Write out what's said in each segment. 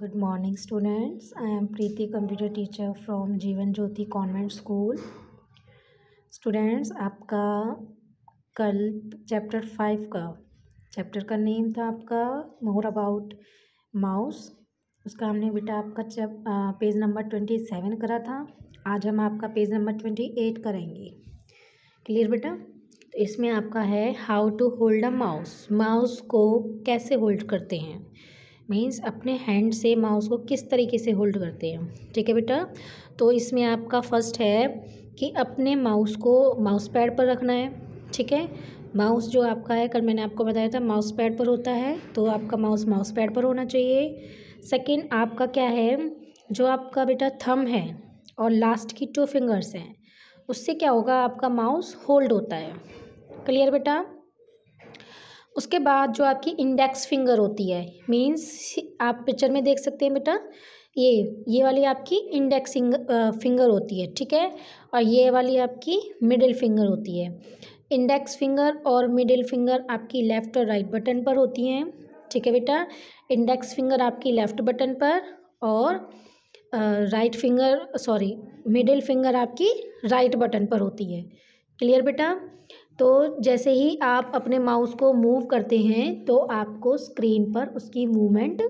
good morning students I am Preeti computer teacher from Jeevan Jyoti convent school students आपका कल chapter five का chapter का name था आपका मोर अबाउट माउस उसका हमने बेटा आपका चैप पेज नंबर ट्वेंटी सेवन करा था आज हम आपका पेज नंबर ट्वेंटी एट करेंगे क्लियर बेटा तो इसमें आपका है how to hold a mouse mouse को कैसे होल्ड करते हैं मीन्स अपने हैंड से माउस को किस तरीके से होल्ड करते हैं ठीक है बेटा तो इसमें आपका फर्स्ट है कि अपने माउस को माउस पैड पर रखना है ठीक है माउस जो आपका है कल मैंने आपको बताया था माउस पैड पर होता है तो आपका माउस माउस पैड पर होना चाहिए सेकेंड आपका क्या है जो आपका बेटा थम है और लास्ट की टू फिंगर्स हैं उससे क्या होगा आपका माउस होल्ड होता है क्लियर बेटा उसके बाद जो आपकी इंडेक्स फिंगर होती है मींस आप पिक्चर में देख सकते हैं बेटा ये ये वाली आपकी इंडेक्स फिंगर होती है ठीक है और ये वाली आपकी मिडिल फिंगर होती है इंडेक्स फिंगर और मिडिल फिंगर आपकी लेफ़्ट और राइट बटन पर होती हैं ठीक है बेटा इंडेक्स फिंगर आपकी लेफ़्ट बटन पर और right finger sorry middle finger आपकी राइट बटन पर होती है क्लियर बेटा तो जैसे ही आप अपने माउस को मूव करते हैं तो आपको स्क्रीन पर उसकी मूवमेंट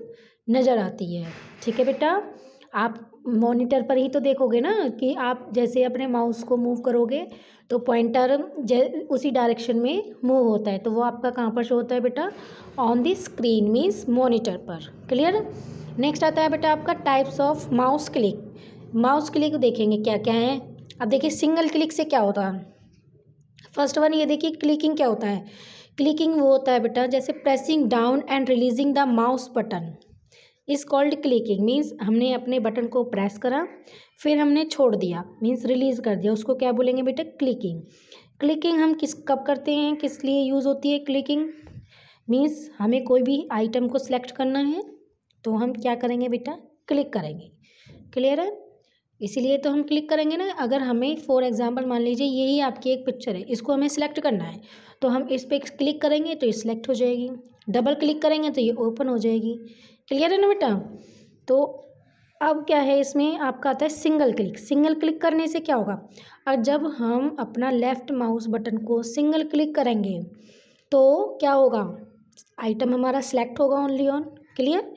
नज़र आती है ठीक है बेटा आप मॉनिटर पर ही तो देखोगे ना कि आप जैसे अपने माउस को मूव करोगे तो पॉइंटर उसी डायरेक्शन में मूव होता है तो वो आपका कहाँ पर शो होता है बेटा on the screen means monitor पर क्लियर नेक्स्ट आता है बेटा आपका types of mouse click mouse click देखेंगे क्या क्या है अब देखिए सिंगल क्लिक से क्या होता है फर्स्ट वन ये देखिए क्लिकिंग क्या होता है क्लिकिंग वो होता है बेटा जैसे pressing down and releasing the mouse button is called clicking means हमने अपने बटन को प्रेस करा फिर हमने छोड़ दिया मीन्स रिलीज़ कर दिया उसको क्या बोलेंगे बेटा क्लिकिंग क्लिकिंग हम किस कब करते हैं किस लिए यूज़ होती है क्लिकिंग मीन्स हमें कोई भी आइटम को सिलेक्ट करना है तो हम क्या करेंगे बेटा क्लिक करेंगे क्लियर है इसीलिए तो हम क्लिक करेंगे ना अगर हमें फॉर एग्जांपल मान लीजिए यही आपकी एक पिक्चर है इसको हमें सेलेक्ट करना है तो हम इस पर क्लिक करेंगे तो ये सिलेक्ट हो जाएगी डबल क्लिक करेंगे तो ये ओपन हो जाएगी क्लियर है ना बेटा तो अब क्या है इसमें आपका आता है सिंगल क्लिक सिंगल क्लिक करने से क्या होगा और जब हम अपना लेफ़्ट माउस बटन को सिंगल क्लिक करेंगे तो क्या होगा आइटम हमारा सेलेक्ट होगा ओनली ऑन क्लियर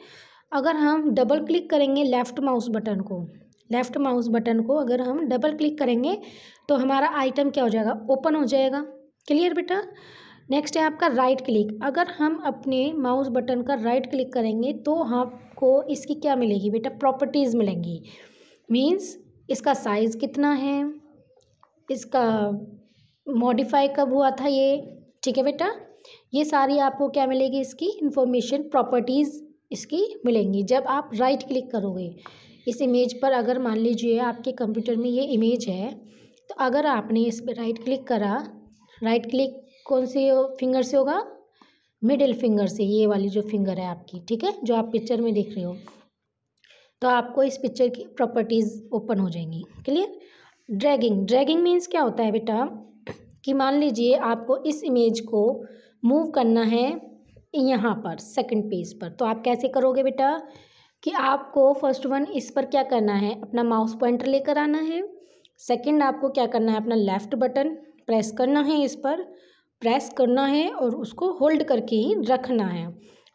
अगर हम डबल क्लिक करेंगे लेफ़्ट माउस बटन को लेफ़्ट माउस बटन को अगर हम डबल क्लिक करेंगे तो हमारा आइटम क्या हो जाएगा ओपन हो जाएगा क्लियर बेटा नेक्स्ट है आपका राइट क्लिक अगर हम अपने माउस बटन का राइट क्लिक करेंगे तो आपको हाँ इसकी क्या मिलेगी बेटा प्रॉपर्टीज़ मिलेंगी मीन्स इसका साइज़ कितना है इसका मॉडिफाई कब हुआ था ये ठीक है बेटा ये सारी आपको क्या मिलेगी इसकी इन्फॉर्मेशन प्रॉपर्टीज़ इसकी मिलेंगी जब आप राइट क्लिक करोगे इस इमेज पर अगर मान लीजिए आपके कंप्यूटर में ये इमेज है तो अगर आपने इस पर राइट क्लिक करा राइट क्लिक कौन से फिंगर से होगा मिडिल फिंगर से ये वाली जो फिंगर है आपकी ठीक है जो आप पिक्चर में देख रहे हो तो आपको इस पिक्चर की प्रॉपर्टीज़ ओपन हो जाएंगी क्लियर ड्रैगिंग ड्रैगिंग मीन्स क्या होता है बेटा कि मान लीजिए आपको इस इमेज को मूव करना है यहाँ पर सेकंड पेज पर तो आप कैसे करोगे बेटा कि आपको फर्स्ट वन इस पर क्या करना है अपना माउस पॉइंटर लेकर आना है सेकंड आपको क्या करना है अपना लेफ़्ट बटन प्रेस करना है इस पर प्रेस करना है और उसको होल्ड करके ही रखना है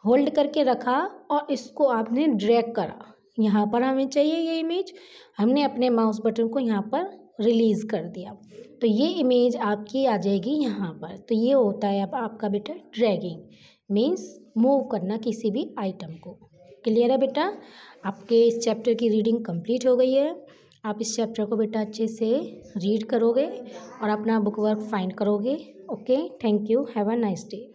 होल्ड करके रखा और इसको आपने ड्रैग करा यहाँ पर हमें चाहिए ये इमेज हमने अपने माउस बटन को यहाँ पर रिलीज़ कर दिया तो ये इमेज आपकी आ जाएगी यहाँ पर तो ये होता है अब आपका बेटा ड्रैगिंग मीन्स मूव करना किसी भी आइटम को क्लियर है बेटा आपके इस चैप्टर की रीडिंग कंप्लीट हो गई है आप इस चैप्टर को बेटा अच्छे से रीड करोगे और अपना बुक वर्क फाइंड करोगे okay thank you have a nice day